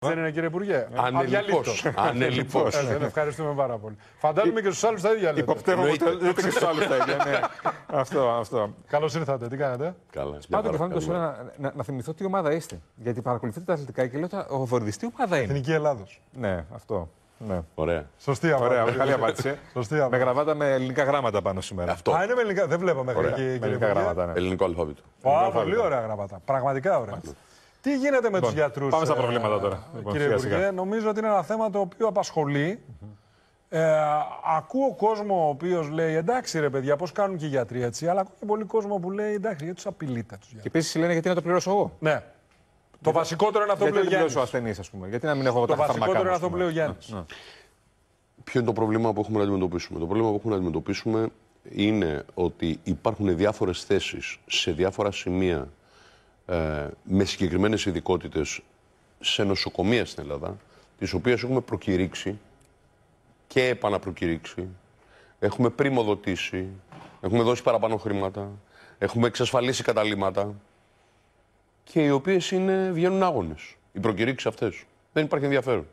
Δεν είναι κύριε Υπουργέ. Ανελειπώ. Ανελειπώ. Ε, ευχαριστούμε πάρα πολύ. Φαντάζομαι και στους άλλους τα ίδια λέτε. Υποπτεύομαι ούτε και στους άλλους τα ίδια. Ναι. αυτό, αυτό. Καλώς ήρθατε. Τι κάνετε. Καλά. Πάντω και φάνηκε σήμερα να, θυμηθώ τι ομάδα είστε. Γιατί παρακολουθείτε τα αθλητικά και λέω ο Βορδιστή ομάδα είναι. Εθνική Ελλάδος. Ναι, αυτό. Ναι. Ωραία. Σωστή απάντηση. Ωραία, καλή απάντηση. Σωστή με γραβάτα με ελληνικά γράμματα πάνω σήμερα. Αυτό. Α, είναι με ελληνικά. Δεν βλέπω μέχρι εκεί. Ελληνικά γράμματα. Ναι. Ελληνικό αλφάβητο. Πολύ ωραία γράμματα. Πραγματικά ωραία. Τι γίνεται με τους λοιπόν, γιατρούς. Πάμε στα ε, προβλήματα τώρα. Λοιπόν, κύριε Υπουργέ, νομίζω ότι είναι ένα θέμα το οποίο απασχολεί. Ε, ακούω κόσμο ο οποίος λέει εντάξει ρε παιδιά, πώς κάνουν και οι γιατροί έτσι, αλλά ακούω και πολύ κόσμο που λέει εντάξει, γιατί τους τα του γιατρού. Και επίσης λένε γιατί να το πληρώσω εγώ. Ναι. Γιατί... Το βασικότερο είναι αυτό που λέει ο Γιάννης. ασθενής, ας πούμε. Γιατί να μην έχω το τα φαρμακά. Το βασικότερο είναι αυτό που λέει ο ναι, Γιάννης. Ναι. Ποιο είναι το πρόβλημα που έχουμε να αντιμετωπίσουμε. Το πρόβλημα που έχουμε να αντιμετωπίσουμε είναι ότι υπάρχουν διάφορες θέσεις σε διάφορα σημεία ε, με συγκεκριμένες ειδικότητες σε νοσοκομεία στην Ελλάδα, τις οποίες έχουμε προκηρύξει και επαναπροκηρύξει, έχουμε πρημοδοτήσει, έχουμε δώσει παραπάνω χρήματα, έχουμε εξασφαλίσει καταλήμματα και οι οποίες είναι, βγαίνουν άγονες. Οι προκηρύξεις αυτές. Δεν υπάρχει ενδιαφέρον.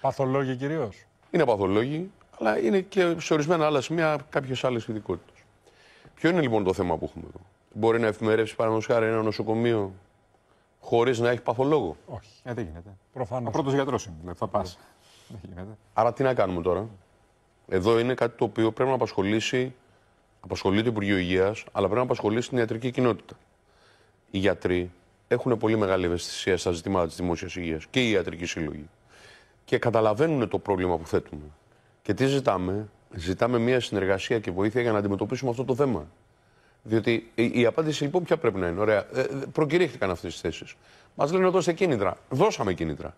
Παθολόγοι κυρίως. Είναι παθολόγοι, αλλά είναι και σε ορισμένα άλλα σημεία κάποιες άλλες ειδικότητες. Ποιο είναι λοιπόν το θέμα που έχουμε εδώ μπορεί να εφημερεύσει παραδείγματος ένα νοσοκομείο χωρίς να έχει παθολόγο. Όχι, ε, δεν γίνεται. Προφανώς. Ο πρώτος γιατρός είναι, δηλαδή, θα ε. πας. Δεν γίνεται. Άρα τι να κάνουμε τώρα. Εδώ είναι κάτι το οποίο πρέπει να απασχολήσει, απασχολεί το Υπουργείο Υγείας, αλλά πρέπει να απασχολήσει την ιατρική κοινότητα. Οι γιατροί έχουν πολύ μεγάλη ευαισθησία στα ζητήματα της δημόσιας υγείας και οι ιατρικοί σύλλογοι. Και καταλαβαίνουν το πρόβλημα που θέτουμε. Και τι ζητάμε, ζητάμε μια συνεργασία και βοήθεια για να αντιμετωπίσουμε αυτό το θέμα. Διότι η απάντηση λοιπόν ποια πρέπει να είναι. Ωραία. Ε, προκηρύχθηκαν αυτές τις θέσεις. Μας λένε δώστε κίνητρα. Δώσαμε κίνητρα.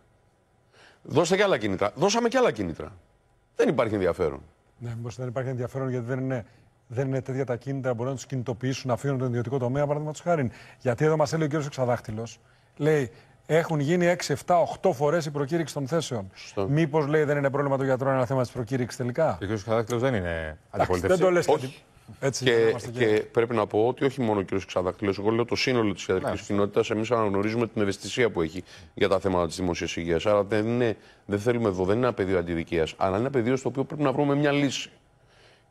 Δώστε και άλλα κίνητρα. Δώσαμε και άλλα κίνητρα. Δεν υπάρχει ενδιαφέρον. Ναι, μήπως δεν υπάρχει ενδιαφέρον γιατί δεν είναι, δεν είναι τέτοια τα κίνητρα που μπορούν να τους κινητοποιήσουν να αφήνουν τον ιδιωτικό τομέα, παραδείγματος χάρη. Γιατί εδώ μας έλεγε ο κ. Εξαδάχτυλος, λέει, έχουν γίνει 6, 7, 8 φορές η προκήρυξη των θέσεων. Μήπως λέει δεν είναι πρόβλημα το είναι ένα θέμα της προκήρυξης τελικά. Ο κ. Εξαδάχτυλος δεν είναι αντιπολιτευτή. Δεν το λες και, και, πρέπει να πω ότι όχι μόνο ο κ. Ξαδακτήλο, εγώ λέω το σύνολο της ιατρικής ναι. κοινότητας. Εμείς αναγνωρίζουμε την ευαισθησία που έχει για τα θέματα της δημόσιας υγείας. Άρα δεν, είναι, δεν θέλουμε εδώ, δεν είναι ένα πεδίο αντιδικίας, αλλά είναι ένα πεδίο στο οποίο πρέπει να βρούμε μια λύση.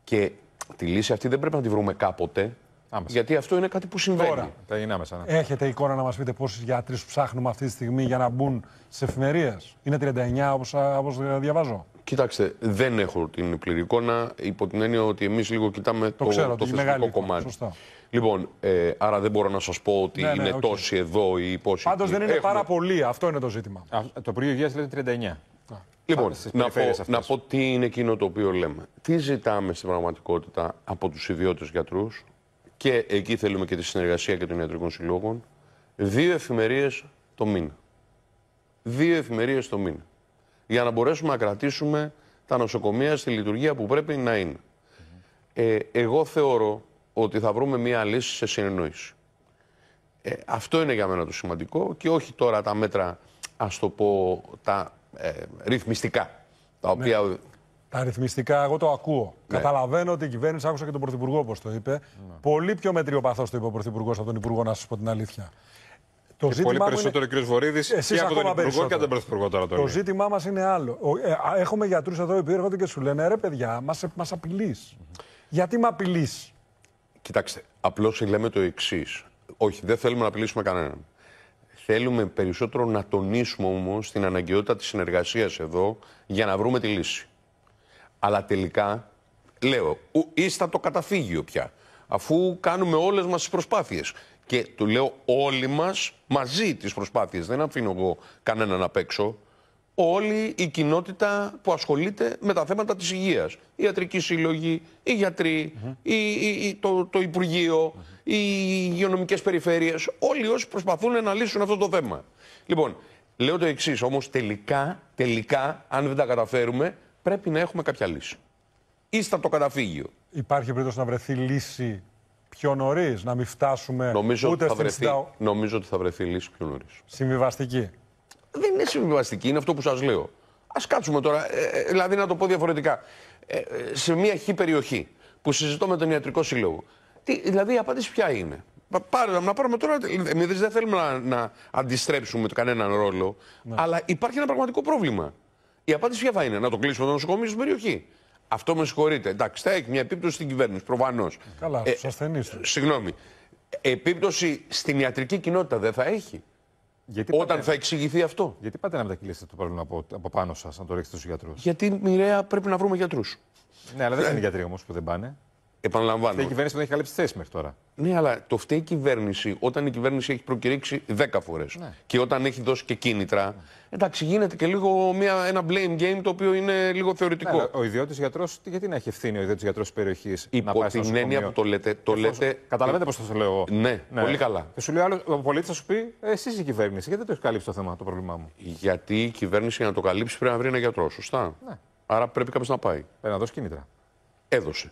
Και τη λύση αυτή δεν πρέπει να τη βρούμε κάποτε. Άμεσα. Γιατί αυτό είναι κάτι που συμβαίνει. Τώρα, τα είναι άμεσα, ναι. Έχετε εικόνα να μας πείτε πόσους γιατρού ψάχνουμε αυτή τη στιγμή για να μπουν στι εφημερίες. Είναι 39 όπω διαβάζω. Κοιτάξτε, δεν έχω την πλήρη εικόνα υπό την έννοια ότι εμείς λίγο κοιτάμε το, το, ξέρω, το θεσμικό κομμάτι. Λοιπόν, ε, άρα δεν μπορώ να σας πω ότι ναι, ναι είναι ναι, τόσοι εδώ ή πόσοι. Πάντως δεν είναι Έχουμε... πάρα πολλοί, αυτό είναι το ζήτημα. Α, το Υπουργείο Υγείας λέτε 39. Λοιπόν, να πω, να πω τι είναι εκείνο το οποίο λέμε. Τι ζητάμε στην πραγματικότητα από τους ιδιώτες γιατρούς και εκεί θέλουμε και τη συνεργασία και των ιατρικών συλλόγων. Δύο εφημερίες το μήνα. Δύο εφημερίες το μήνα για να μπορέσουμε να κρατήσουμε τα νοσοκομεία στη λειτουργία που πρέπει να είναι. Ε, εγώ θεωρώ ότι θα βρούμε μία λύση σε συνεννόηση. Ε, αυτό είναι για μένα το σημαντικό και όχι τώρα τα μέτρα, ας το πω, τα ε, ρυθμιστικά. Τα ναι. οποία... Τα ρυθμιστικά, εγώ το ακούω. Ναι. Καταλαβαίνω ότι η κυβέρνηση, άκουσα και τον Πρωθυπουργό όπως το είπε. Ναι. Πολύ πιο μετριοπαθό το είπε ο Πρωθυπουργός από τον Υπουργό, να σας πω την αλήθεια. Το και πολύ περισσότερο είναι... ο κ. Βορύδη και από τον Υπουργό και από τον Πρωθυπουργό τώρα. Το, το ζήτημά μας είναι άλλο. Ε, έχουμε γιατρούς εδώ οι οποίοι έρχονται και σου λένε ρε παιδιά, μας απειλείς. Γιατί με απειλείς. Κοιτάξτε, απλώς λέμε το εξής. Όχι, δεν θέλουμε να απειλήσουμε κανέναν. Θέλουμε περισσότερο να τονίσουμε όμως την αναγκαιότητα της συνεργασίας εδώ για να βρούμε τη λύση. Αλλά τελικά, λέω, ήστα το καταφύγιο πια. Αφού κάνουμε όλες μας τις προσπάθειες και του λέω όλοι μας μαζί τις προσπάθειες. Δεν αφήνω εγώ κανέναν απ' έξω. Όλη η κοινότητα που ασχολείται με τα θέματα της υγείας. Η ιατρική σύλλογη, οι γιατροί, το, το Υπουργείο, οι υγειονομικές περιφέρειες. Όλοι όσοι προσπαθούν να λύσουν αυτό το θέμα. Λοιπόν, λέω το εξής όμως τελικά, τελικά, αν δεν τα καταφέρουμε, πρέπει να έχουμε κάποια λύση. Ή στα το καταφύγιο. Υπάρχει περίπτωση να βρεθεί λύση πιο νωρίς, να μην φτάσουμε νομίζω ούτε ότι θα βρεθεί, Νομίζω ότι θα βρεθεί λύση πιο νωρίς. Συμβιβαστική. Δεν είναι συμβιβαστική, είναι αυτό που σας λέω. Ας κάτσουμε τώρα, ε, ε, δηλαδή να το πω διαφορετικά. Ε, σε μια χή περιοχή που συζητώ με τον ιατρικό σύλλογο. Τι, δηλαδή η απάντηση ποια είναι. Πάρε, να πάρουμε τώρα. Εμείς δεν θέλουμε να, αντιστρέψουμε το κανέναν ρόλο. Ναι. Αλλά υπάρχει ένα πραγματικό πρόβλημα. Η απάντηση ποια θα είναι, να το κλείσουμε το νοσοκομείο στην περιοχή. Αυτό με συγχωρείτε. Εντάξει, θα έχει μια επίπτωση στην κυβέρνηση, προφανώς. Καλά, ε, στους ασθενείς. Συγγνώμη. Επίπτωση στην ιατρική κοινότητα δεν θα έχει. Γιατί όταν θα εξηγηθεί αυτό. Γιατί πάτε να μετακυλήσετε το πρόβλημα από, από πάνω σας, να το ρίξετε στους γιατρούς. Γιατί μοιραία πρέπει να βρούμε γιατρούς. Ναι, αλλά δεν είναι γιατροί όμως που δεν πάνε. Επαναλαμβάνω. Φταίει η κυβέρνηση δεν έχει καλύψει θέση μέχρι τώρα. Ναι, αλλά το φταίει η κυβέρνηση όταν η κυβέρνηση έχει προκηρύξει 10 φορές. Ναι. Και όταν έχει δώσει και κίνητρα. Ναι. Εντάξει, γίνεται και λίγο μια, ένα blame game το οποίο είναι λίγο θεωρητικό. Ναι, ο ιδιώτης γιατρός, γιατί να έχει ευθύνη ο ιδιώτης γιατρός της περιοχής. Υπό να την έννοια που το λέτε. Το Εφόσον... λέτε... Καταλαβαίνετε πώς το λέω εγώ. Ναι, ναι, πολύ καλά. Και σου λέει άλλο, ο πολίτης θα σου πει, «Ε, εσεί η κυβέρνηση, γιατί δεν το έχεις καλύψει το θέμα, το πρόβλημά μου. Γιατί η κυβέρνηση για να το καλύψει πρέπει να βρει ένα γιατρό, σωστά. Ναι. Άρα πρέπει κάποιος να πάει. Πρέπει να δώσει κίνητρα. Έδωσε.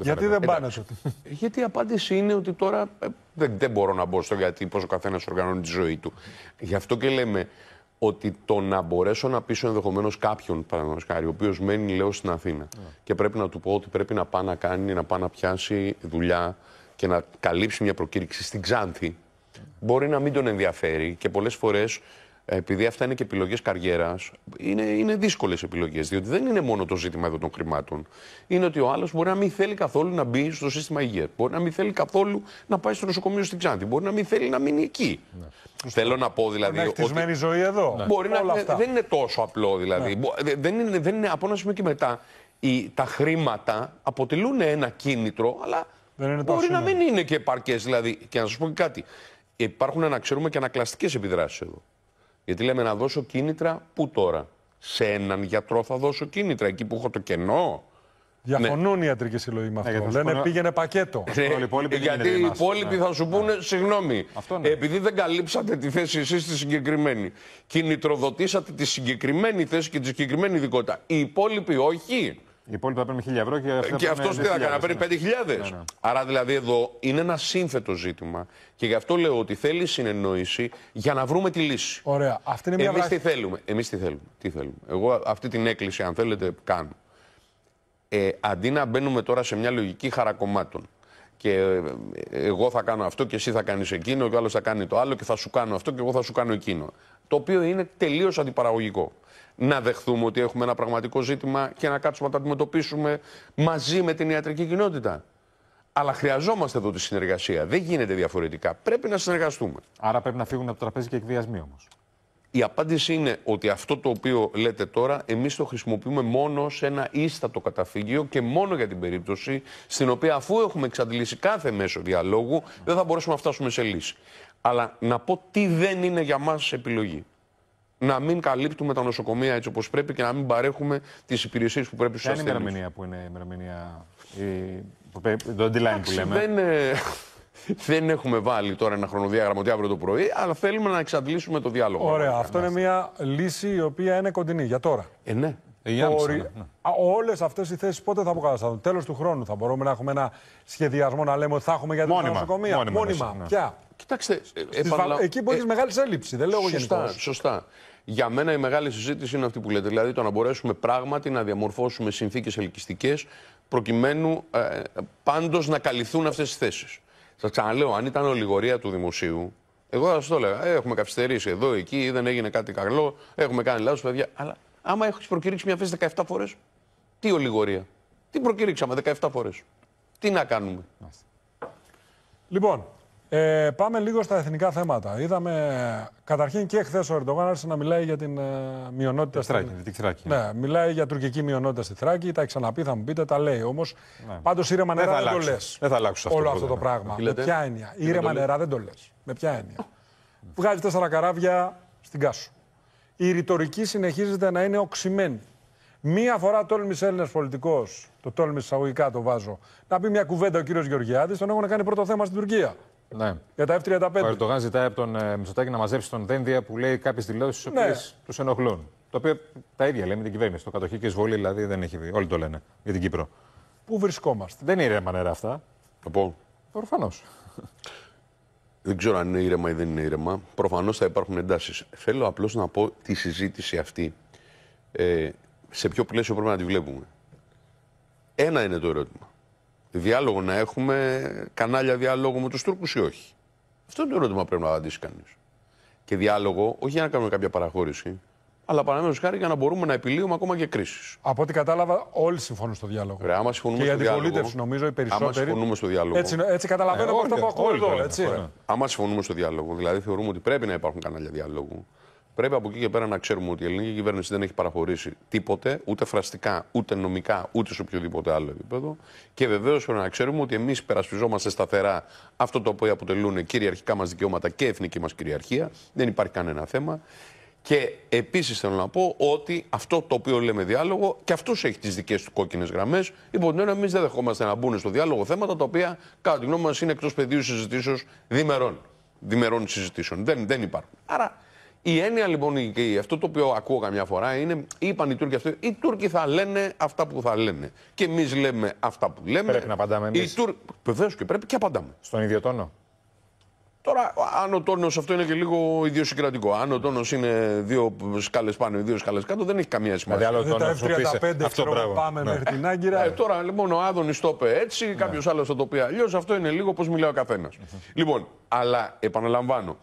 Γιατί δεν πάνε σε Γιατί η απάντηση είναι ότι τώρα ε, δεν, δεν μπορώ να μπω στο γιατί πώς ο καθένας οργανώνει τη ζωή του. Γι' αυτό και λέμε ότι το να μπορέσω να πείσω ενδεχομένως κάποιον, παραδείγματος χάρη, ο οποίος μένει, λέω, στην Αθήνα ναι. και πρέπει να του πω ότι πρέπει να πάει να κάνει, να πάει να πιάσει δουλειά και να καλύψει μια προκήρυξη στην Ξάνθη, μπορεί να μην τον ενδιαφέρει και πολλές φορές επειδή αυτά είναι και επιλογές καριέρας, είναι, είναι δύσκολες επιλογές. Διότι δεν είναι μόνο το ζήτημα εδώ των χρημάτων. Είναι ότι ο άλλος μπορεί να μην θέλει καθόλου να μπει στο σύστημα υγείας. Μπορεί να μην θέλει καθόλου να πάει στο νοσοκομείο στην Ξάντη. Μπορεί να μην θέλει να μείνει εκεί. Ναι. Θέλω να πω δηλαδή. Είναι ότι... ζωή εδώ. Ναι. Μπορεί Δεν είναι τόσο απλό δηλαδή. Ναι. Δεν, είναι, δεν από ένα σημείο και μετά. τα χρήματα αποτελούν ένα κίνητρο, αλλά δεν είναι μπορεί να μην είναι και επαρκές. Δηλαδή, και να σας πω και κάτι. Υπάρχουν, να ξέρουμε, και ανακλαστικές επιδράσεις εδώ. Γιατί λέμε να δώσω κίνητρα πού τώρα. Σε έναν γιατρό θα δώσω κίνητρα, εκεί που έχω το κενό. Διαφωνούν ναι. οι ιατρικοί συλλογοί με ναι, αυτό. Ναι, Λένε πήγαινε πακέτο. Ε, λοιπόν, γιατί οι υπόλοιποι ναι. θα σου πούνε, ναι. συγγνώμη, επειδή δεν καλύψατε τη θέση εσείς τη συγκεκριμένη, κινητροδοτήσατε τη συγκεκριμένη θέση και τη συγκεκριμένη ειδικότητα. Οι υπόλοιποι όχι. Οι υπόλοιποι θα παίρνουν 1000 ευρώ και αυτό. Και αυτό τι θα κάνει, να παίρνει 5.000. Ναι, ναι, Άρα δηλαδή εδώ είναι ένα σύμφετο ζήτημα και γι' αυτό λέω ότι θέλει συνεννόηση για να βρούμε τη λύση. Ωραία. Αυτή είναι μια Εμείς τι θέλουμε. Εμείς τι θέλουμε. Τι θέλουμε. Εγώ αυτή την έκκληση, αν θέλετε, κάνω. Ε, αντί να μπαίνουμε τώρα σε μια λογική χαρακομμάτων, και ε, ε, εγώ θα κάνω αυτό και εσύ θα κάνεις εκείνο και ο άλλος θα κάνει το άλλο και θα σου κάνω αυτό και εγώ θα σου κάνω εκείνο. Το οποίο είναι τελείως αντιπαραγωγικό. Να δεχθούμε ότι έχουμε ένα πραγματικό ζήτημα και να κάτσουμε να το αντιμετωπίσουμε μαζί με την ιατρική κοινότητα. Αλλά χρειαζόμαστε εδώ τη συνεργασία. Δεν γίνεται διαφορετικά. Πρέπει να συνεργαστούμε. Άρα πρέπει να φύγουν από το τραπέζι και εκβιασμοί όμως. Η απάντηση είναι ότι αυτό το οποίο λέτε τώρα, εμείς το χρησιμοποιούμε μόνο σε ένα ίστατο καταφύγιο και μόνο για την περίπτωση στην οποία, αφού έχουμε εξαντλήσει κάθε μέσο διαλόγου, δεν θα μπορέσουμε να φτάσουμε σε λύση. Αλλά να πω τι δεν είναι για μας επιλογή. Να μην καλύπτουμε τα νοσοκομεία έτσι όπως πρέπει και να μην παρέχουμε τις υπηρεσίες που πρέπει στους ασθενεί. Ποια είναι η ημερομηνία που είναι η ημερομηνία. Το deadline που λέμε. Δεν, δεν έχουμε βάλει τώρα ένα χρονοδιάγραμμα ότι αύριο το πρωί, αλλά θέλουμε να εξαντλήσουμε το διάλογο. Ωραία. αυτό είναι μια λύση η οποία είναι κοντινή για τώρα. Ε, ναι. Ε, ναι, ναι. Όλες αυτές οι θέσεις πότε θα αποκατασταθούν. Τέλος του χρόνου θα μπορούμε να έχουμε ένα σχεδιασμό να λέμε ότι θα έχουμε για την νοσοκομεία. Μόνιμα. Μόνιμα. Ναι. Ποια. Κοιτάξτε. Ε, επαναλα... Εκεί που έχει ε... μεγάλης έλλειψης. Δεν λέω σωστά, γενικά. Σωστά. Για μένα η μεγάλη συζήτηση είναι αυτή που λέτε. Δηλαδή το να μπορέσουμε πράγματι να διαμορφώσουμε συνθήκες ελκυστικές προκειμένου ε, πάντως να καλυφθούν αυτές τις θέσεις. Σα ξαναλέω, αν ήταν ολιγορία του δημοσίου, εγώ θα σα το έλεγα. «Ε, έχουμε καθυστερήσει εδώ, εκεί, δεν έγινε κάτι καλό, έχουμε κάνει λάθος, παιδιά. Αλλά άμα έχεις προκηρύξει μια θέση 17 φορές, τι ολιγορία. Τι προκηρύξαμε 17 φορές. Τι να κάνουμε. Λοιπόν, ε, πάμε λίγο στα εθνικά θέματα. Είδαμε καταρχήν και χθες ο Ερντογάν άρχισε να μιλάει για την ε, μειονότητα στη Θράκη. Θράκη. Ναι, μιλάει για τουρκική μειονότητα στη Θράκη. Τα έχει ξαναπεί, θα μου πείτε, τα λέει όμως. Ναι. Πάντως ήρεμα νερά δεν, το λες. Δεν θα αλλάξω αυτό. Όλο αυτό το πράγμα. Με ποια έννοια. Ήρεμα νερά δεν το λες. Με ποια έννοια. Βγάζει τέσσερα καράβια στην Κάσου. Η ρητορική συνεχίζεται να είναι οξυμένη. Μία φορά τόλμησε Έλληνας πολιτικός, το τόλμησε εισαγωγικά το βάζω, να πει μια κουβέντα ο κύριος Γεωργιάδης, τον έχουν κάνει πρώτο θέμα στην Τουρκία. Ναι. Για τα F-35. Ο Ερντογάν ζητάει από τον ε, Μητσοτάκη να μαζέψει τον Δένδια που λέει κάποιες δηλώσεις ναι. που τους ενοχλούν. Το οποίο τα ίδια λέμε την κυβέρνηση. Το και εισβολή δηλαδή δεν έχει βγει. Όλοι το λένε για την Κύπρο. Πού βρισκόμαστε. Δεν είναι ήρεμα νερά αυτά. πω Προφανώς. Δεν ξέρω αν είναι ήρεμα ή δεν είναι ήρεμα. Προφανώς θα υπάρχουν εντάσεις. Θέλω απλώς να πω τη συζήτηση αυτή. Ε, σε ποιο πλαίσιο πρέπει να τη βλέπουμε. Ένα είναι το ερώτημα διάλογο να έχουμε, κανάλια διάλογο με τους Τούρκους ή όχι. Αυτό είναι το ερώτημα που πρέπει να απαντήσει κανείς. Και διάλογο, όχι για να κάνουμε κάποια παραχώρηση, αλλά παραδείγματο χάρη για να μπορούμε να επιλύουμε ακόμα και κρίσεις. Από ό,τι κατάλαβα, όλοι συμφωνούν στο διάλογο. Ρε, άμα συμφωνούμε και στο Και η αντιπολίτευση, νομίζω οι περισσότεροι. Άμα συμφωνούμε στο διάλογο. Έτσι, έτσι καταλαβαίνω ε, από αυτό που ακούω εδώ. Έτσι. Άμα συμφωνούμε στο διάλογο, δηλαδή θεωρούμε ότι πρέπει να υπάρχουν κανάλια διάλογου, Πρέπει από εκεί και πέρα να ξέρουμε ότι η ελληνική κυβέρνηση δεν έχει παραχωρήσει τίποτε, ούτε φραστικά, ούτε νομικά, ούτε σε οποιοδήποτε άλλο επίπεδο. Και βεβαίως πρέπει να ξέρουμε ότι εμείς υπερασπιζόμαστε σταθερά αυτό το οποίο αποτελούν κυριαρχικά μας δικαιώματα και εθνική μας κυριαρχία. Δεν υπάρχει κανένα θέμα. Και επίσης θέλω να πω ότι αυτό το οποίο λέμε διάλογο και αυτός έχει τις δικές του κόκκινες γραμμές. Υπό την εμείς δεν δεχόμαστε να μπουν στο διάλογο θέματα τα οποία, κατά τη γνώμη μας, είναι εκτός πεδίου συζητήσεως διμερών. Διμερών συζητήσεων. Δεν, δεν υπάρχουν. Άρα η έννοια λοιπόν, και αυτό το οποίο ακούω καμιά φορά είναι, είπαν οι Τούρκοι αυτό, οι Τούρκοι θα λένε αυτά που θα λένε. Και εμείς λέμε αυτά που λέμε. Πρέπει να απαντάμε εμείς. Τουρ... Βεβαίως και πρέπει και απαντάμε. Στον ίδιο τόνο. Τώρα, αν ο τόνος αυτό είναι και λίγο ιδιοσυγκρατικό. Αν ο τόνος είναι δύο σκάλες πάνω ή δύο σκάλες κάτω, δεν έχει καμία σημασία. Δηλαδή, άλλο ε, F35 αυτό πράγμα. Πάμε ναι. μέχρι την Άγκυρα. Ε, τώρα, λοιπόν, ο Άδωνης το είπε έτσι, ναι. κάποιος άλλος θα το πει αλλιώς. Αυτό είναι λίγο πώς μιλάει ο καθένας. λοιπόν, αλλά επαναλαμβάνω.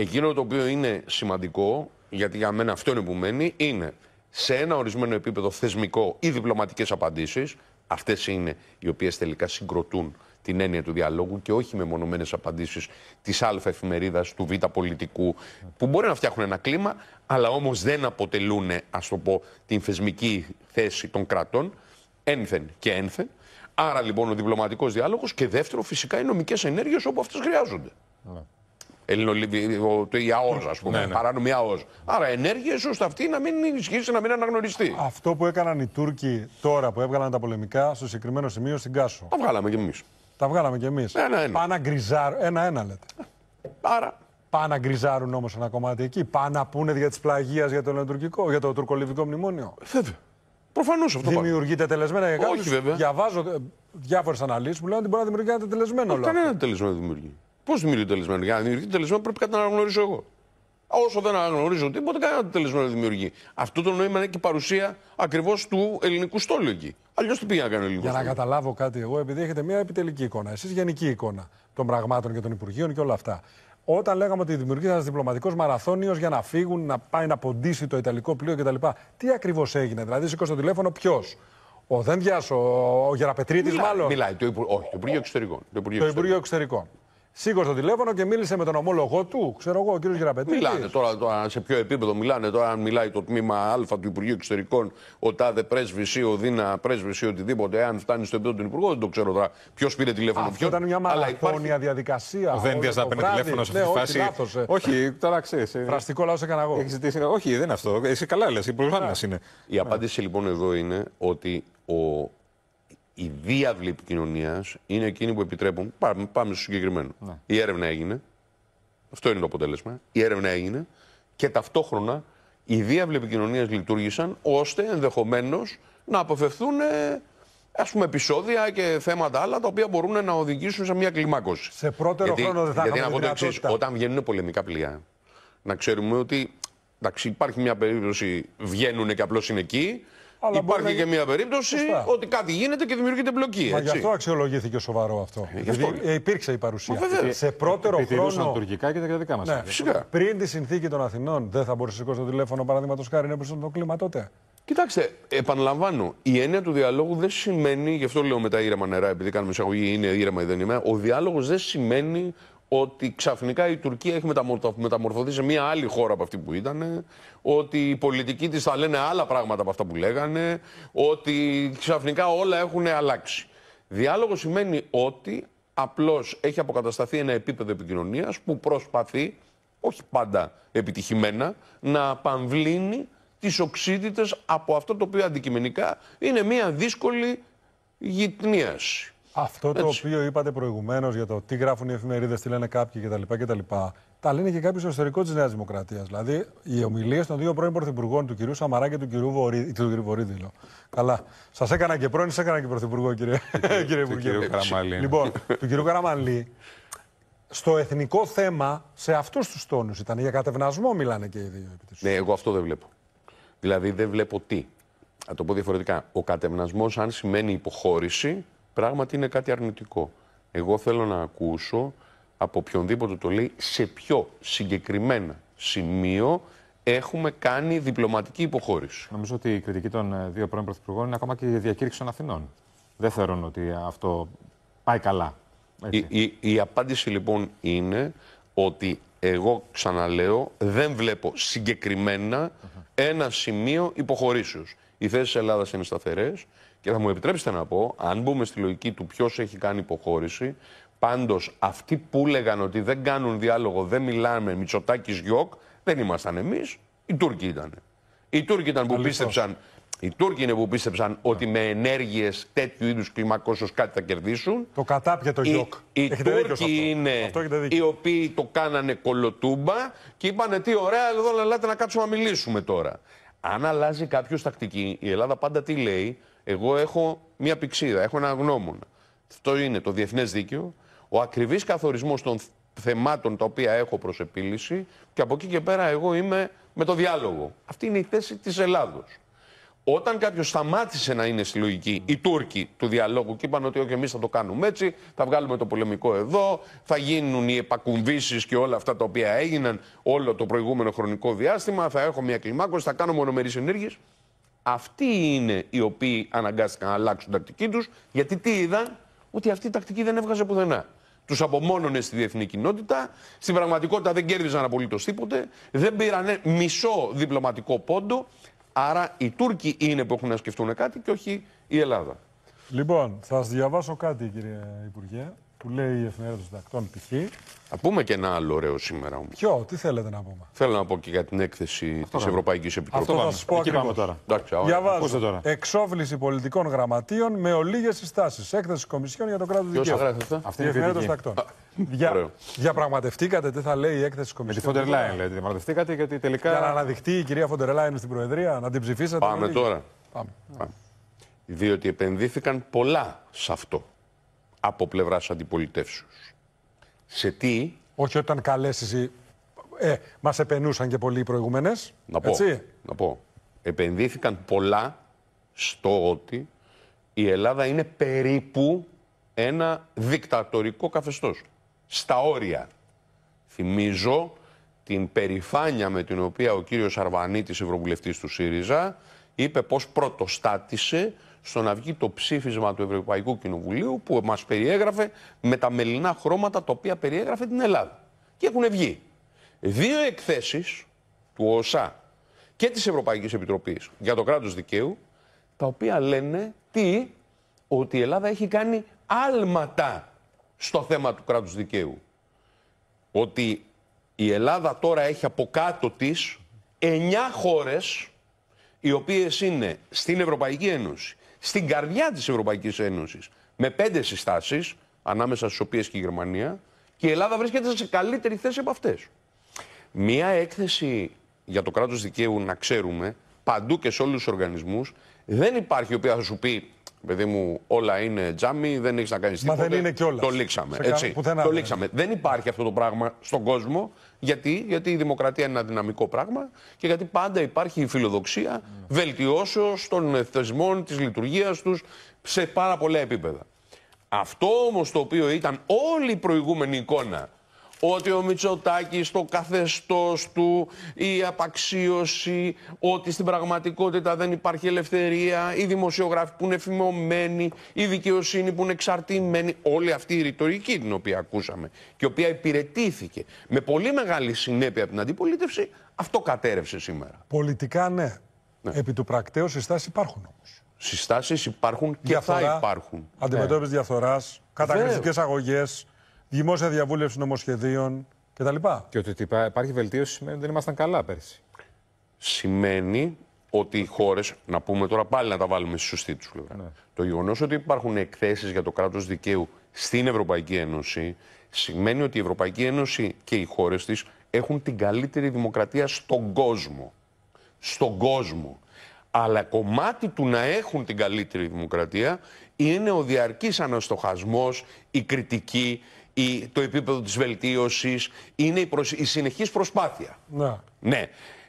Εκείνο το οποίο είναι σημαντικό, γιατί για μένα αυτό είναι που μένει, είναι σε ένα ορισμένο επίπεδο θεσμικό ή διπλωματικές απαντήσεις. Αυτές είναι οι οποίες τελικά συγκροτούν την έννοια του διαλόγου και όχι με μονομένες απαντήσεις της Α εφημερίδας, του Β πολιτικού, που μπορεί να φτιάχνουν ένα κλίμα, αλλά όμως δεν αποτελούν, ας το πω, την θεσμική θέση των κρατών, ένθεν και ένθεν. Άρα λοιπόν ο διπλωματικός διάλογος και δεύτερο φυσικά οι νομικές ενέργειες όπου αυτές χρειάζονται. Ναι το ΑΟΣ, ας πούμε, ναι, ναι. παράνομη Άρα ενέργειε ώστε αυτή να μην ισχύσει, να μην αναγνωριστεί. Αυτό που έκαναν οι Τούρκοι τώρα που έβγαλαν τα πολεμικά στο συγκεκριμένο σημείο στην Κάσο. Τα βγάλαμε κι εμείς. Τα βγάλαμε κι εμείς. Πάνα γκριζάρουν. Ένα-ένα λέτε. Άρα. Πάνα γκριζάρουν όμως ένα κομμάτι εκεί. Πάνα πούνε δια της πλαγίας για το ελληνοτουρκικό, για το τουρκολιβικό μνημόνιο. Βέβαια. Προφανώς αυτό. Δημιουργείται τελεσμένα για κάποιου. Διαβάζω ε, διάφορες αναλύσεις που λένε ότι μπορεί να δημιουργεί ένα τελεσμένο. Κανένα τελεσμένο δημιουργεί. Πώς δημιουργεί τελεσμένο. Για να δημιουργεί τελεσμένο πρέπει κάτι να αναγνωρίσω εγώ. Όσο δεν αναγνωρίζω τίποτα, κανένα τελεσμένο δεν δημιουργεί. Αυτό το νόημα είναι και η παρουσία ακριβώς του ελληνικού στόλου εκεί. Αλλιώς τι πήγα να κάνω ελληνικός. Για να καταλάβω κάτι εγώ, επειδή έχετε μια επιτελική εικόνα, εσείς γενική εικόνα των πραγμάτων και των υπουργείων και όλα αυτά. Όταν λέγαμε ότι δημιουργείται ένας διπλωματικός μαραθώνιος για να φύγουν, να πάει να ποντίσει το Ιταλικό πλοίο κτλ. Τι ακριβώς έγινε, δηλαδή σήκωσε στο τηλέφωνο ποιος. Ο Δένδιας, ο, ο Γεραπετρίτης, μάλλον. Μιλάει το Υπουργείο Εξωτερικών. Το Υπουργείο, το Υπουργείο Εξωτερικών σήκωσε το τηλέφωνο και μίλησε με τον ομόλογό του, ξέρω εγώ, ο κύριος Γεραπετή. Μιλάνε τώρα, τώρα σε ποιο επίπεδο μιλάνε τώρα, αν μιλάει το τμήμα Α του Υπουργείου Εξωτερικών, ο Τάδε πρέσβης ή ο Δίνα πρέσβης ή οτιδήποτε, αν φτάνει στο επίπεδο του Υπουργού, δεν το ξέρω τώρα ποιος πήρε τηλέφωνο. Αυτό ήταν μια μαλακόνια υπάρχει... διαδικασία. Δεν Δένδια να τηλέφωνο σε αυτή ναι, τη φάση. Ε. Όχι, τώρα ξέρεις. Φραστικό ε, λαό έκανα εγώ. Όχι, δεν είναι αυτό. Εσύ καλά λες, ναι. είναι. Η απάντηση λοιπόν εδώ είναι ότι ο οι διάβλοι επικοινωνίας είναι εκείνοι που επιτρέπουν. Πάμε, πάμε στο συγκεκριμένο. Ναι. Η έρευνα έγινε. Αυτό είναι το αποτέλεσμα. Η έρευνα έγινε και ταυτόχρονα οι διάβλοι επικοινωνίας λειτουργήσαν ώστε ενδεχομένως να αποφευθούν ε, ας πούμε, επεισόδια και θέματα άλλα τα οποία μπορούν να οδηγήσουν σε μια κλιμάκωση. Σε πρώτερο χρόνο δεν θα γιατί, αυτό. γιατί να πω Όταν βγαίνουν πολεμικά πλοία, να ξέρουμε ότι εντάξει, υπάρχει μια περίπτωση βγαίνουν και απλώς είναι εκεί. Αλλά Υπάρχει και μια περίπτωση ότι κάτι γίνεται και δημιουργείται μπλοκή. Μα γι' αυτό αξιολογήθηκε σοβαρό αυτό. Ε, υπήρξε η παρουσία. σε πρώτερο ε, χρόνο. τουρκικά και τα κρατικά μας. Ναι. Πριν τη συνθήκη των Αθηνών, δεν θα μπορούσε να σηκώσει το τηλέφωνο παραδείγματος χάρη να το κλίμα τότε. Κοιτάξτε, επαναλαμβάνω, η έννοια του διαλόγου δεν σημαίνει, γι' αυτό λέω μετά ήρεμα νερά, επειδή κάνουμε εισαγωγή, είναι ήρεμα ή δεν είναι. Ο διάλογος δεν σημαίνει ότι ξαφνικά η Τουρκία έχει μεταμορφωθεί σε μια άλλη χώρα από αυτή που ήταν, ότι οι πολιτικοί της θα λένε άλλα πράγματα από αυτά που λέγανε, ότι ξαφνικά όλα έχουν αλλάξει. Διάλογο σημαίνει ότι απλώς έχει αποκατασταθεί ένα επίπεδο επικοινωνίας που προσπαθεί, όχι πάντα επιτυχημένα, να απαμβλύνει τις οξύτητες από αυτό το οποίο αντικειμενικά είναι μια δύσκολη γυτνίαση. Αυτό το οποίο είπατε προηγουμένως για το τι γράφουν οι εφημερίδες, τι λένε κάποιοι κτλ. τα λένε και κάποιοι στο εσωτερικό της Νέας Δημοκρατίας. Δηλαδή, οι ομιλίες των δύο πρώην πρωθυπουργών, του κυρίου Σαμαρά και του κυρίου Βορύδη, Καλά. Σας έκανα και πρώην, σας έκανα και πρωθυπουργό, κύριε, κύριε Υπουργέ. Του ναι. Λοιπόν, του κυρίου Καραμαλή, στο εθνικό θέμα, σε αυτούς τους τόνους ήταν. Για κατευνασμό μιλάνε και οι δύο επί Ναι, εγώ αυτό δεν βλέπω. Δηλαδή, δεν βλέπω τι. Να το πω διαφορετικά. Ο κατευνασμός, αν σημαίνει υποχώρηση, πράγματι είναι κάτι αρνητικό. Εγώ θέλω να ακούσω από οποιονδήποτε το λέει σε ποιο συγκεκριμένο σημείο έχουμε κάνει διπλωματική υποχώρηση. Νομίζω ότι η κριτική των ε, δύο πρώην πρωθυπουργών είναι ακόμα και η διακήρυξη των Αθηνών. Δεν θεωρώ ότι αυτό πάει καλά. Η, απάντηση λοιπόν είναι ότι εγώ ξαναλέω δεν βλέπω συγκεκριμένα ένα σημείο υποχωρήσεως. Οι θέσεις της Ελλάδας είναι σταθερές. Και θα μου επιτρέψετε να πω, αν μπούμε στη λογική του ποιος έχει κάνει υποχώρηση, πάντως αυτοί που λέγαν ότι δεν κάνουν διάλογο, δεν μιλάμε, Μητσοτάκης Γιώκ, δεν ήμασταν εμείς, οι Τούρκοι ήταν. Οι Τούρκοι ήταν που πίστεψαν. Οι Τούρκοι είναι που πίστεψαν ότι με ενέργειες τέτοιου είδους κλιμακώσεω κάτι θα κερδίσουν. Το κατάπια το γιοκ. Οι, οι Τούρκοι είναι οι οποίοι το κάνανε κολοτούμπα και είπανε τι ωραία, εδώ να να κάτσουμε να μιλήσουμε τώρα. Αν αλλάζει κάποιος τακτική, η Ελλάδα πάντα τι λέει, εγώ έχω μία πηξίδα, έχω ένα γνώμονα. Αυτό είναι το διεθνές δίκαιο, ο ακριβής καθορισμός των θεμάτων τα οποία έχω προς επίλυση και από εκεί και πέρα εγώ είμαι με το διάλογο. Αυτή είναι η θέση της Ελλάδος. Όταν κάποιος σταμάτησε να είναι συλλογική, λογική, οι Τούρκοι του διαλόγου και είπαν ότι όχι, εμείς θα το κάνουμε έτσι, θα βγάλουμε το πολεμικό εδώ, θα γίνουν οι επακουμβήσει και όλα αυτά τα οποία έγιναν όλο το προηγούμενο χρονικό διάστημα, θα έχω μια κλιμάκωση, θα κάνω μονομερείς ενέργειες. Αυτοί είναι οι οποίοι αναγκάστηκαν να αλλάξουν τακτική τους, γιατί τι είδαν, ότι αυτή η τακτική δεν έβγαζε πουθενά. Τους απομόνωνε στη διεθνή κοινότητα. Στην πραγματικότητα δεν κέρδιζαν απολύτως τίποτε. Δεν πήραν μισό διπλωματικό πόντο. Άρα οι Τούρκοι είναι που έχουν να σκεφτούν κάτι και όχι η Ελλάδα. Λοιπόν, θα σας διαβάσω κάτι, κύριε Υπουργέ που λέει η εφημερίδα των συντακτών π.χ. Θα πούμε και ένα άλλο ωραίο σήμερα όμως. Ποιο, τι θέλετε να πούμε. Θέλω να πω και για την έκθεση τη Ευρωπαϊκή Επιτροπή. Αυτό θα σας πω και πάμε τώρα. Εντάξει, Διαβάζω. Τώρα. Εξόφληση πολιτικών γραμματείων με ολίγες συστάσεις. Έκθεση Κομισιόν για το κράτος δικαίου. Ποιο γράφει Αυτή η εφημερίδα των συντακτών. Δια... Διαπραγματευτήκατε τι θα λέει η έκθεση Κομισιόν. Με τη Φοντερ Λάιν, λέει. Διαπραγματευτήκατε γιατί τελικά. Για να αναδειχτεί η κυρία Φοντερ Λάιν στην Προεδρία, να την ψηφίσατε. Πάμε τώρα. Διότι επενδύθηκαν πολλά σε αυτό από πλευράς αντιπολιτεύσεως. Σε τι. Όχι όταν καλέσεις. Ε, μας επενούσαν και πολλοί οι προηγούμενες. Να πω. Να πω. Επενδύθηκαν πολλά στο ότι η Ελλάδα είναι περίπου ένα δικτατορικό καθεστώς. Στα όρια. Θυμίζω την περηφάνεια με την οποία ο κύριος Αρβανίτης, ευρωβουλευτής του ΣΥΡΙΖΑ, είπε πως πρωτοστάτησε στο να βγει το ψήφισμα του Ευρωπαϊκού Κοινοβουλίου που μας περιέγραφε με τα μελινά χρώματα τα οποία περιέγραφε την Ελλάδα. Και έχουν βγει δύο εκθέσεις του ΟΣΑ και της Ευρωπαϊκής Επιτροπής για το κράτος δικαίου, τα οποία λένε τι, ότι η Ελλάδα έχει κάνει άλματα στο θέμα του κράτους δικαίου. Ότι η Ελλάδα τώρα έχει από κάτω της εννιά χώρες οι οποίες είναι στην Ευρωπαϊκή Ένωση, στην καρδιά της Ευρωπαϊκής Ένωσης. Με πέντε συστάσεις, ανάμεσα στις οποίες και η Γερμανία, και η Ελλάδα βρίσκεται σε καλύτερη θέση από αυτές. Μία έκθεση για το κράτος δικαίου, να ξέρουμε, παντού και σε όλους τους οργανισμούς, δεν υπάρχει η οποία θα σου πει Παιδί μου, όλα είναι τζάμι, δεν έχεις να κάνεις τίποτα. Μα δεν είναι κιόλας. Το λήξαμε. Έτσι. Το ναι. λήξαμε. Δεν υπάρχει αυτό το πράγμα στον κόσμο. Γιατί, γιατί η δημοκρατία είναι ένα δυναμικό πράγμα και γιατί πάντα υπάρχει η φιλοδοξία mm. βελτιώσεως των θεσμών, της λειτουργίας τους σε πάρα πολλά επίπεδα. Αυτό όμως το οποίο ήταν όλη η προηγούμενη εικόνα ότι ο Μητσοτάκης, το καθεστώς του, η απαξίωση, ότι στην πραγματικότητα δεν υπάρχει ελευθερία, οι δημοσιογράφοι που είναι φημωμένοι, η δικαιοσύνη που είναι εξαρτημένη, όλη αυτή η ρητορική την οποία ακούσαμε και η οποία υπηρετήθηκε με πολύ μεγάλη συνέπεια από την αντιπολίτευση, αυτό κατέρευσε σήμερα. Πολιτικά ναι. ναι. Επί του πρακτέου συστάσεις υπάρχουν όμως. Συστάσεις υπάρχουν και Διαφορά, θα υπάρχουν. Αντιμετώπιση ναι. διαφθοράς, αγωγές δημόσια διαβούλευση νομοσχεδίων κτλ. Και ότι υπάρχει βελτίωση σημαίνει ότι δεν ήμασταν καλά πέρσι. Σημαίνει ότι οι χώρες, να πούμε τώρα πάλι να τα βάλουμε στη σωστή τους πλευρά. Ναι. Το γεγονός ότι υπάρχουν εκθέσεις για το κράτος δικαίου στην Ευρωπαϊκή Ένωση σημαίνει ότι η Ευρωπαϊκή Ένωση και οι χώρες της έχουν την καλύτερη δημοκρατία στον κόσμο. Στον κόσμο. Αλλά κομμάτι του να έχουν την καλύτερη δημοκρατία είναι ο διαρκής αναστοχασμός, η κριτική, η, το επίπεδο της βελτίωσης, είναι η, η συνεχής προσπάθεια. Να. Ναι.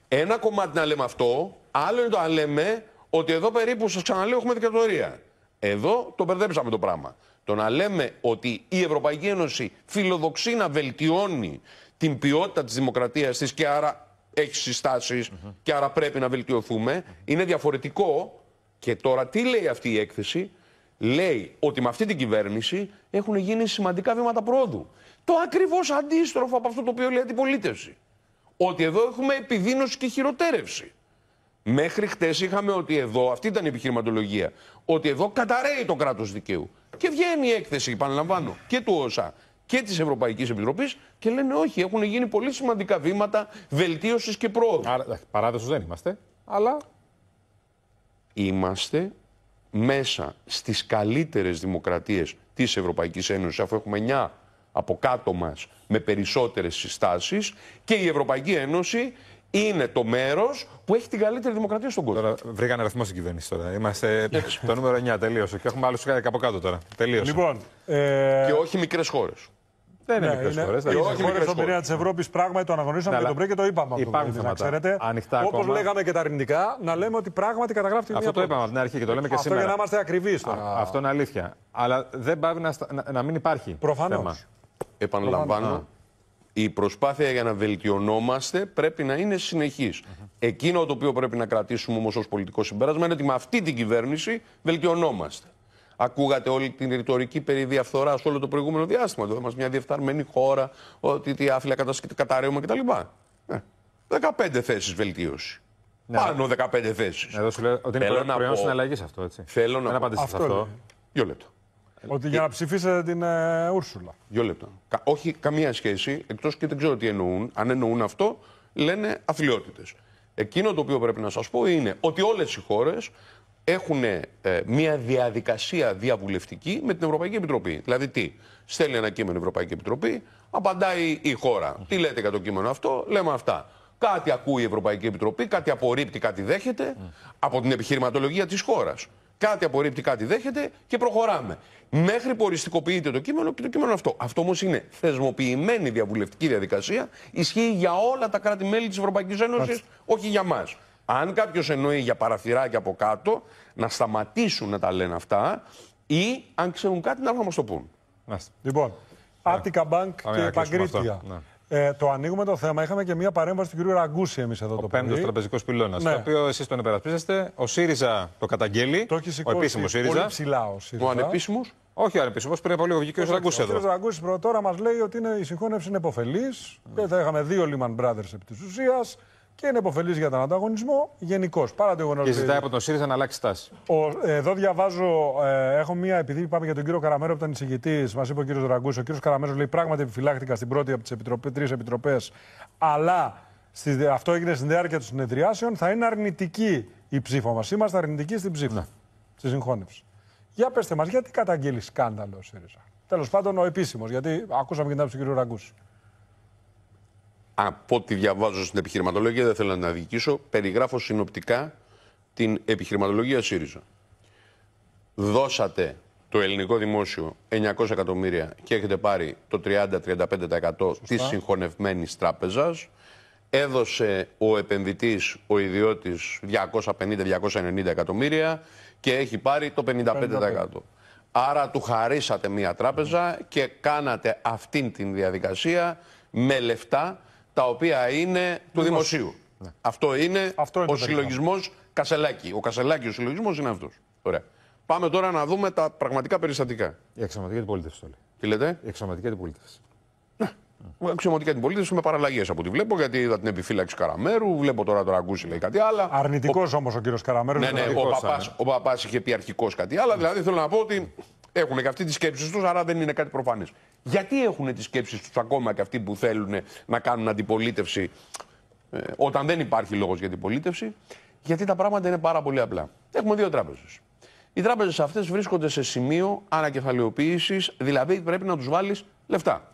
Ένα κομμάτι να λέμε αυτό, άλλο είναι το να λέμε ότι εδώ περίπου, σας ξαναλέω, έχουμε δικτατορία. Εδώ το μπερδέψαμε το πράγμα. Το να λέμε ότι η Ευρωπαϊκή Ένωση φιλοδοξεί να βελτιώνει την ποιότητα της δημοκρατίας της και άρα έχει και άρα πρέπει να βελτιωθούμε, είναι διαφορετικό. Και τώρα τι λέει αυτή η έκθεση, λέει ότι με αυτή την κυβέρνηση έχουν γίνει σημαντικά βήματα πρόοδου. Το ακριβώς αντίστροφο από αυτό το οποίο λέει αντιπολίτευση. Ότι εδώ έχουμε επιδείνωση και χειροτέρευση. Μέχρι χτες είχαμε ότι εδώ, αυτή ήταν η επιχειρηματολογία, ότι εδώ καταραίει το κράτος δικαίου. Και βγαίνει η έκθεση, επαναλαμβάνω, και του ΩΣΑ και της Ευρωπαϊκής Επιτροπής και λένε όχι, έχουν γίνει πολύ σημαντικά βήματα βελτίωσης και πρόοδου. Άρα, παράδοσο δεν είμαστε, αλλά. Είμαστε μέσα στις καλύτερες δημοκρατίες της Ευρωπαϊκής Ένωσης, αφού έχουμε 9 από κάτω μας με περισσότερες συστάσεις και η Ευρωπαϊκή Ένωση είναι το μέρος που έχει την καλύτερη δημοκρατία στον κόσμο. Τώρα βρήκαν αριθμό στην κυβέρνηση τώρα. Είμαστε το νούμερο 9, τελείωσε. Και έχουμε άλλους από κάτω τώρα. Τελείωσε. Λοιπόν, ε... Και όχι μικρές χώρες. Δεν είναι μικρέ χώρε. Οι χώρε στον πυρήνα της Ευρώπης πράγματι το αναγνωρίσαμε ναι, και τον πριν και το είπαμε. Υπάρχουν θέματα. Όπω λέγαμε και τα αρνητικά, να λέμε ότι πράγματι καταγράφει μια Αυτό το είπαμε από την αρχή και το λέμε και σήμερα. Αυτό για να είμαστε ακριβείς τώρα. Αυτό είναι αλήθεια. Αλλά δεν πάει να μην υπάρχει. Προφανώς. Επαναλαμβάνω, η προσπάθεια για να βελτιωνόμαστε πρέπει να είναι συνεχής. Εκείνο το οποίο πρέπει να κρατήσουμε όμως ως πολιτικό συμπέρασμα είναι ότι με αυτή την κυβέρνηση βελτιωνόμαστε. Ακούγατε όλη την ρητορική περί διαφθοράς όλο το προηγούμενο διάστημα. Εδώ είμαστε μια διεφθαρμένη χώρα, ότι τι κατασκευή καταραίωμα κτλ. Ναι. 15 θέσεις βελτίωση. Ναι. Πάνω 15 θέσεις. Ναι, εδώ σου λέω ότι είναι θέλω προϊόν συναλλαγής αυτό, έτσι. Θέλω να, απαντήσω αυτό. αυτό. Δύο Ότι για ε- να ψηφίσετε την ε, Ούρσουλα. Δύο λεπτά. όχι καμία σχέση, εκτός και δεν ξέρω τι εννοούν. Αν εννοούν αυτό, λένε αθλειότητε. Εκείνο το οποίο πρέπει να σας πω είναι ότι όλες οι χώρες έχουν ε, μια διαδικασία διαβουλευτική με την Ευρωπαϊκή Επιτροπή. Δηλαδή τι, στέλνει ένα κείμενο η Ευρωπαϊκή Επιτροπή, απαντάει η χώρα. Τι λέτε για το κείμενο αυτό, λέμε αυτά. Κάτι ακούει η Ευρωπαϊκή Επιτροπή, κάτι απορρίπτει, κάτι δέχεται από την επιχειρηματολογία της χώρας. Κάτι απορρίπτει, κάτι δέχεται και προχωράμε. Μέχρι που οριστικοποιείται το κείμενο και το κείμενο αυτό. Αυτό όμως είναι θεσμοποιημένη διαβουλευτική διαδικασία. Ισχύει για όλα τα κράτη-μέλη της Ευρωπαϊκής Ένωσης, όχι για μας. Αν κάποιος εννοεί για παραθυράκια από κάτω, να σταματήσουν να τα λένε αυτά ή αν ξέρουν κάτι να έρθουν να μας το πούν. Λοιπόν, Άτικα Μπάνκ και Παγκρίτια. Ναι. Ε, το ανοίγουμε το θέμα. Είχαμε και μια παρέμβαση του κ. Ραγκούση εμείς εδώ ο το πρωί. πέμπτο τραπεζικός πυλώνας. Ναι. Το οποίο εσείς τον υπερασπίζεστε. Ο ΣΥΡΙΖΑ το καταγγέλει. Το έχει σηκώσει. Ο επίσημο ΣΥΡΙΖΑ. Πολύ ψηλά ο ΣΥΡΙΖΑ. Ο ανεπίσημος. Όχι ο ανεπίσημος. Πριν από λίγο βγήκε ο, Ραγκούση εδώ. Ο κ. Ραγκούση τώρα μας λέει ότι είναι, η συγχώνευση είναι υποφελή. Mm. Ε, θα είχαμε δύο Lehman Brothers επί της ουσίας και είναι υποφελής για τον ανταγωνισμό γενικώς. Παρά το γεγονός. Και ζητάει από τον ΣΥΡΙΖΑ να αλλάξει τάση. Ο, εδώ διαβάζω, ε, έχω μία, επειδή πάμε για τον κύριο Καραμέρο που ήταν εισηγητής, μας είπε ο κύριος Ραγκούς. Ο κύριος Καραμέρο λέει πράγματι επιφυλάχτηκα στην πρώτη από τις τρεις επιτροπές, αλλά στις, αυτό έγινε στην διάρκεια των συνεδριάσεων. Θα είναι αρνητική η ψήφο μας. Είμαστε αρνητικοί στην ψήφο. Ναι. Στη συγχώνευσης. Για πετε μας, γιατί καταγγείλει σκάνδαλο ο ΣΥΡΙΖΑ. Τέλος πάντων, ο επίσημος, γιατί ακούσαμε και την άποψη του κ. Ραγκούση από ό,τι διαβάζω στην επιχειρηματολογία, δεν θέλω να αδικήσω, περιγράφω συνοπτικά την επιχειρηματολογία ΣΥΡΙΖΑ. Δώσατε το ελληνικό δημόσιο 900 εκατομμύρια και έχετε πάρει το 30-35% της συγχωνευμένης τράπεζας. Έδωσε ο επενδυτής, ο ιδιώτης 250-290 εκατομμύρια και έχει πάρει το 55%. 55%. Άρα του χαρίσατε μία τράπεζα ναι. και κάνατε αυτήν την διαδικασία με λεφτά τα οποία είναι του δημοσίου. Ναι. Αυτό είναι, ο συλλογισμός Κασελάκη. Ο Κασελάκης ο συλλογισμός είναι αυτός. Ωραία. Πάμε τώρα να δούμε τα πραγματικά περιστατικά. Η αξιωματική αντιπολίτευση. Τι λέτε? Η αξιωματική αντιπολίτευση. Ναι. η Αξιωματική αντιπολίτευση με παραλλαγές από ό,τι βλέπω, γιατί είδα την επιφύλαξη Καραμέρου. Βλέπω τώρα τον Αγκούση λέει κάτι άλλο. Αρνητικός ο... όμως ο κύριος Καραμέρου. Ναι, ναι, ναι ο παπά είχε πει αρχικός κάτι άλλο. Δηλαδή θέλω να πω ότι έχουν και αυτοί τις σκέψεις τους, άρα δεν είναι κάτι προφανές. Γιατί έχουν τις σκέψεις τους ακόμα και αυτοί που θέλουν να κάνουν αντιπολίτευση ε, όταν δεν υπάρχει λόγος για αντιπολίτευση, γιατί τα πράγματα είναι πάρα πολύ απλά. Έχουμε δύο τράπεζες. Οι τράπεζες αυτές βρίσκονται σε σημείο ανακεφαλαιοποίησης, δηλαδή πρέπει να τους βάλεις λεφτά.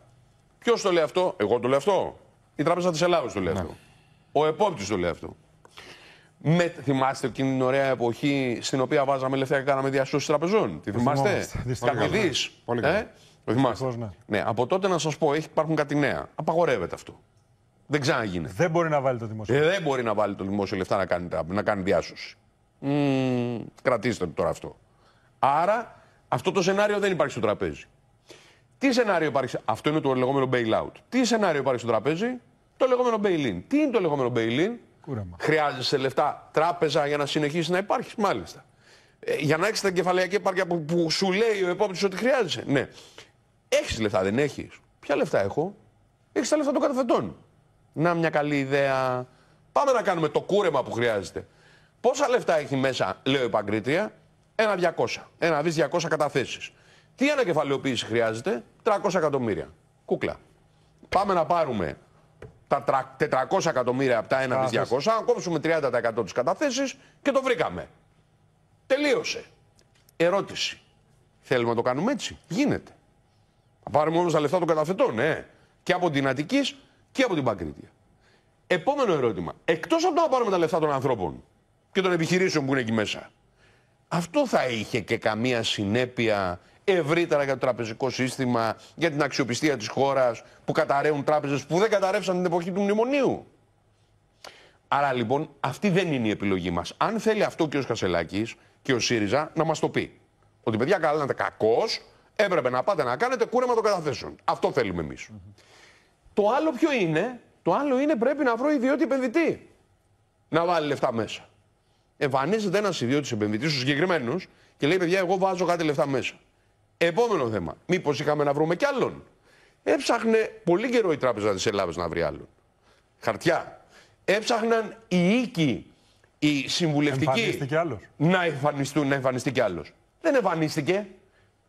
Ποιος το λέει αυτό, εγώ το λέω αυτό. Η Τράπεζα της Ελλάδος ναι. το λέει αυτό. Ο επόπτης το λέει αυτό. Με, θυμάστε εκείνη την ωραία εποχή στην οποία βάζαμε λεφτά και κάναμε διασώσεις τραπεζών. Τη θυμάστε. Κακοδεί. Πολύ Το θυμάστε. Ναι. από τότε να σας πω, υπάρχουν κάτι νέα. Απαγορεύεται αυτό. Δεν ξαναγίνει. Δεν μπορεί να βάλει το δημόσιο. Ε, δεν μπορεί να βάλει το δημόσιο λεφτά να κάνει, να κάνει διάσωση. Μ, κρατήστε το τώρα αυτό. Άρα αυτό το σενάριο δεν υπάρχει στο τραπέζι. Τι σενάριο υπάρχει. Αυτό είναι το λεγόμενο bailout. Τι σενάριο υπάρχει στο τραπέζι. Το λεγόμενο bail-in. Τι είναι το λεγόμενο bail-in. Κούραμα. Χρειάζεσαι λεφτά τράπεζα για να συνεχίσεις να υπάρχεις, μάλιστα. Ε, για να έχεις τα κεφαλαϊκή επάρκεια που, σου λέει ο επόπτης ότι χρειάζεσαι. Ναι. Έχεις λεφτά, δεν έχεις. Ποια λεφτά έχω. Έχεις τα λεφτά των καταθετών. Να μια καλή ιδέα. Πάμε να κάνουμε το κούρεμα που χρειάζεται. Πόσα λεφτά έχει μέσα, λέω η Παγκρίτρια, ένα 200. Ένα δι 200 καταθέσεις. Τι ανακεφαλαιοποίηση χρειάζεται, 300 εκατομμύρια. Κούκλα. Πάμε να πάρουμε τα 400 εκατομμύρια από τα 1 με 200, αν κόψουμε 30% της καταθέσεις και το βρήκαμε. Τελείωσε. Ερώτηση. Θέλουμε να το κάνουμε έτσι. Γίνεται. Θα πάρουμε όμω τα λεφτά των καταθετών, ναι. Και από την Αττικής και από την Παγκρίτια. Επόμενο ερώτημα. Εκτός από το να πάρουμε τα λεφτά των ανθρώπων και των επιχειρήσεων που είναι εκεί μέσα, αυτό θα είχε και καμία συνέπεια ευρύτερα για το τραπεζικό σύστημα, για την αξιοπιστία της χώρας που καταραίουν τράπεζες που δεν καταρρεύσαν την εποχή του μνημονίου. Άρα λοιπόν αυτή δεν είναι η επιλογή μας. Αν θέλει αυτό και ο Σκασελάκης και ο ΣΥΡΙΖΑ να μας το πει. Ότι παιδιά καλά να κακός, έπρεπε να πάτε να κάνετε κούρεμα των καταθέσεων. Αυτό θέλουμε Το άλλο ποιο είναι, το άλλο είναι πρέπει να βρω ιδιώτη επενδυτή να βάλει λεφτά μέσα. Εμφανίζεται ένας ιδιώτης επενδυτής, ο συγκεκριμένος, και λέει: Παιδιά, εγώ βάζω κάτι λεφτά μέσα. Επόμενο θέμα. Μήπως είχαμε να βρούμε κι άλλον. Έψαχνε πολύ καιρό η Τράπεζα της Ελλάδα να βρει άλλον. Χαρτιά. Έψαχναν οι οίκοι, οι συμβουλευτικοί. Να εμφανιστούν, να εμφανιστεί κι άλλος. Δεν εμφανίστηκε.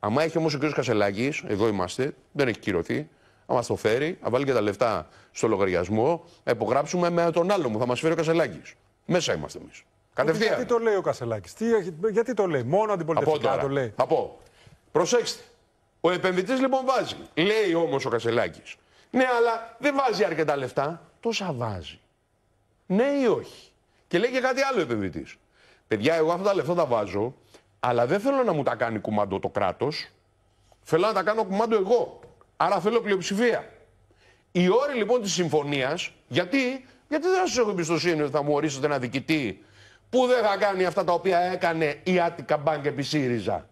Άμα έχει όμως ο κ. Κασελάκης, εδώ είμαστε, δεν έχει κυρωθεί. Αν μα το φέρει, να βάλει και τα λεφτά στο λογαριασμό, να υπογράψουμε με τον άλλο μου, θα μας φέρει ο Κασελάκης. Μέσα είμαστε εμείς. Ε, Κατευθείαν. Γιατί το λέει ο Κασελάκης, γιατί το λέει, μόνο αντιπολιτευτικά το λέει. Θα πω. Προσέξτε. Ο επενδυτής λοιπόν βάζει. Λέει όμως ο Κασελάκης. Ναι, αλλά δεν βάζει αρκετά λεφτά. Τόσα βάζει. Ναι ή όχι. Και λέει και κάτι άλλο ο επενδυτής. Παιδιά, εγώ αυτά τα λεφτά τα βάζω, αλλά δεν θέλω να μου τα κάνει κουμάντο το κράτος. Θέλω να τα κάνω κουμάντο εγώ. Άρα θέλω πλειοψηφία. Η όροι λοιπόν της συμφωνίας, γιατί, γιατί δεν σας έχω εμπιστοσύνη ότι θα μου ορίσετε ένα διοικητή που δεν θα κάνει αυτά τα οποία έκανε η Άτικα Μπάνκ επί ΣΥΡΙΖΑ.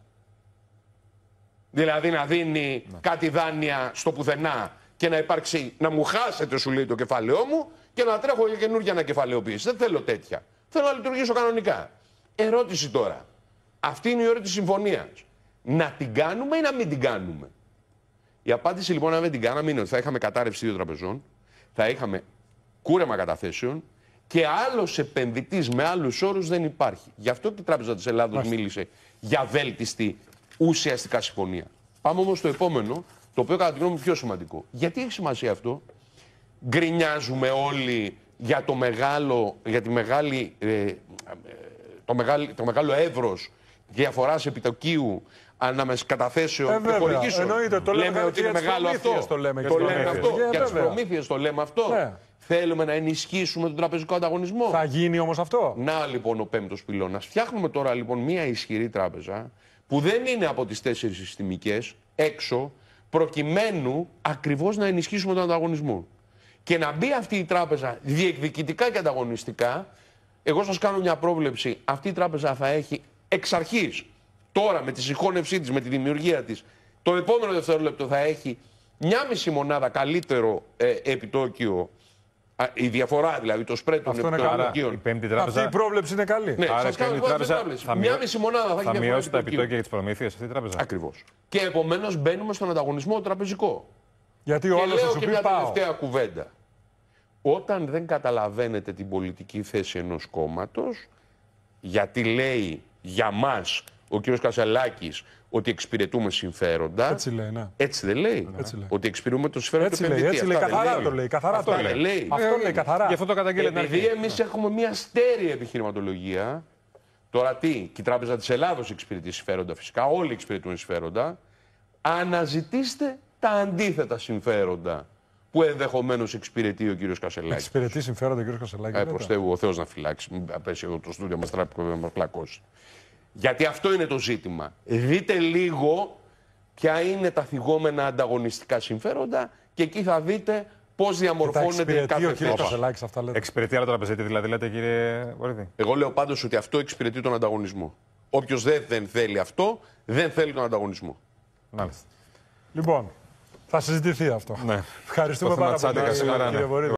Δηλαδή να δίνει ναι. κάτι δάνεια στο πουθενά και να υπάρξει, να μου χάσετε σου λέει το κεφάλαιό μου και να τρέχω για καινούργια ανακεφαλαιοποίηση. Δεν θέλω τέτοια. Θέλω να λειτουργήσω κανονικά. Ερώτηση τώρα. Αυτή είναι η ώρα της συμφωνίας. Να την κάνουμε ή να μην την κάνουμε. Η απάντηση λοιπόν, αν δεν την κάναμε, είναι ότι θα είχαμε κατάρρευση δύο τραπεζών, θα είχαμε κούρεμα καταθέσεων και άλλος επενδυτής με άλλους όρους δεν υπάρχει. Γι' αυτό και η Τράπεζα της Ελλάδος μίλησε για βέλτιστη ουσιαστικά συμφωνία. Πάμε όμως στο επόμενο, το οποίο κατά τη γνώμη μου πιο σημαντικό. Γιατί έχει σημασία αυτό, Γκρινιάζουμε όλοι για το μεγάλο, για τη μεγάλη, ε, ε, το, μεγάλο, το μεγάλο εύρος διαφοράς επιτοκίου ανάμεσα καταθέσεων ε, και χορηγήσεων. Εννοείται, λέμε, ότι είναι μεγάλο αυτό. Το λέμε, το αυτό. για ε, τις προμήθειες το λέμε αυτό. Ναι. Θέλουμε να ενισχύσουμε τον τραπεζικό ανταγωνισμό. Θα γίνει όμως αυτό. Να λοιπόν ο πέμπτος πυλώνας. Φτιάχνουμε τώρα λοιπόν μια ισχυρή τράπεζα που δεν είναι από τις τέσσερις συστημικές έξω προκειμένου ακριβώς να ενισχύσουμε τον ανταγωνισμό. Και να μπει αυτή η τράπεζα διεκδικητικά και ανταγωνιστικά, εγώ σας κάνω μια πρόβλεψη, αυτή η τράπεζα θα έχει εξ αρχής, τώρα με τη συγχώνευσή της, με τη δημιουργία της, το επόμενο δευτερόλεπτο θα έχει μια μισή μονάδα καλύτερο ε, επιτόκιο η διαφορά δηλαδή, το σπρέτ των επιτοκίων. Αυτή η πρόβλεψη είναι καλή. Ναι, Άρα σας τράπεζα Μια μισή μονάδα θα, θα μειώσει τα επιτόκια και τις προμήθειες αυτή η τράπεζα. Ακριβώς. Και επομένως μπαίνουμε στον ανταγωνισμό τραπεζικό. Γιατί ο άλλο θα σου πει μια τελευταία κουβέντα. Όταν δεν καταλαβαίνετε την πολιτική θέση ενός κόμματος, γιατί λέει για μας ο κ. Κασαλάκη ότι εξυπηρετούμε συμφέροντα. Έτσι λέει, ναι. Έτσι δεν λέει. Ναι. Έτσι λέει. Ότι εξυπηρετούμε το συμφέρον του επενδυτή. Έτσι λέει, καθαρά το λέει. Καθαρά αυτό λέει. λέει. Αυτό ε, λέει καθαρά. Γι' αυτό το καταγγέλλεται. Επειδή εμείς έχουμε μια στέρεη επιχειρηματολογία. Τώρα τι, και η Τράπεζα της Ελλάδος εξυπηρετεί συμφέροντα φυσικά. Όλοι εξυπηρετούν συμφέροντα. Αναζητήστε τα αντίθετα συμφέροντα που ενδεχομένως εξυπηρετεί ο κύριος Κασελάκης. Εξυπηρετεί συμφέροντα ο κύριος Κασελάκης. Ε, ο Θεός να φυλάξει. Μην πέσει εγώ το στούντιο μας τράπεζα να μας πλακώσει. Γιατί αυτό είναι το ζήτημα. Δείτε λίγο ποια είναι τα θυγόμενα ανταγωνιστικά συμφέροντα και εκεί θα δείτε πώς διαμορφώνεται κάθε θέμα. Εξυπηρετεί άλλο τραπεζίτη, δηλαδή, λέτε, κύριε Βορύδη. Εγώ λέω πάντως ότι αυτό εξυπηρετεί τον ανταγωνισμό. Όποιος δεν, δεν θέλει αυτό, δεν θέλει τον ανταγωνισμό. Μάλιστα. Λοιπόν, θα συζητηθεί αυτό. Ναι. Ευχαριστούμε πάρα πολύ, κύριε ναι.